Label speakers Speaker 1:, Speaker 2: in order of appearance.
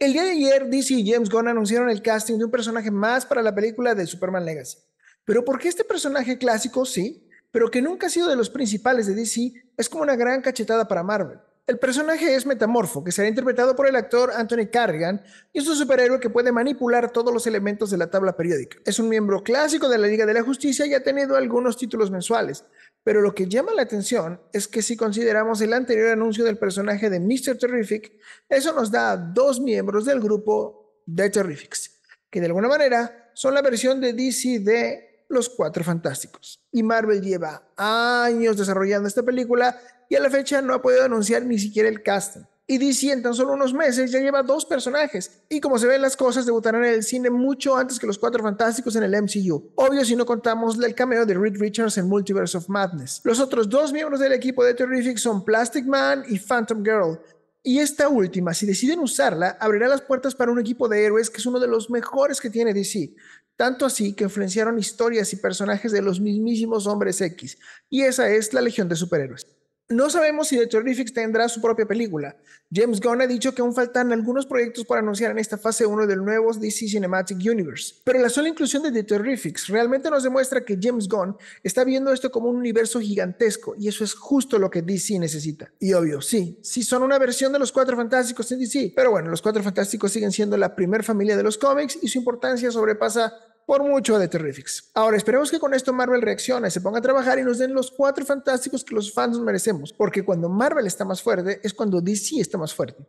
Speaker 1: El día de ayer, DC y James Gunn anunciaron el casting de un personaje más para la película de Superman Legacy. Pero porque este personaje clásico, sí, pero que nunca ha sido de los principales de DC, es como una gran cachetada para Marvel. El personaje es Metamorfo, que será interpretado por el actor Anthony Carrigan, y es un superhéroe que puede manipular todos los elementos de la tabla periódica. Es un miembro clásico de la Liga de la Justicia y ha tenido algunos títulos mensuales, pero lo que llama la atención es que si consideramos el anterior anuncio del personaje de Mr. Terrific, eso nos da a dos miembros del grupo The Terrifics, que de alguna manera son la versión de DC de los Cuatro Fantásticos. Y Marvel lleva años desarrollando esta película y a la fecha no ha podido anunciar ni siquiera el casting. Y DC en tan solo unos meses ya lleva dos personajes. Y como se ven las cosas, debutarán en el cine mucho antes que los Cuatro Fantásticos en el MCU. Obvio si no contamos el cameo de Reed Richards en Multiverse of Madness. Los otros dos miembros del equipo de Terrific son Plastic Man y Phantom Girl, y esta última, si deciden usarla, abrirá las puertas para un equipo de héroes que es uno de los mejores que tiene DC, tanto así que influenciaron historias y personajes de los mismísimos hombres X, y esa es la Legión de Superhéroes. No sabemos si The Terrifics tendrá su propia película. James Gunn ha dicho que aún faltan algunos proyectos para anunciar en esta fase 1 del nuevo DC Cinematic Universe. Pero la sola inclusión de The Terrifics realmente nos demuestra que James Gunn está viendo esto como un universo gigantesco y eso es justo lo que DC necesita. Y obvio, sí, sí son una versión de los Cuatro Fantásticos en DC, pero bueno, los Cuatro Fantásticos siguen siendo la primer familia de los cómics y su importancia sobrepasa por mucho de Terrifics. Ahora, esperemos que con esto Marvel reaccione, se ponga a trabajar y nos den los cuatro fantásticos que los fans merecemos, porque cuando Marvel está más fuerte es cuando DC está más fuerte.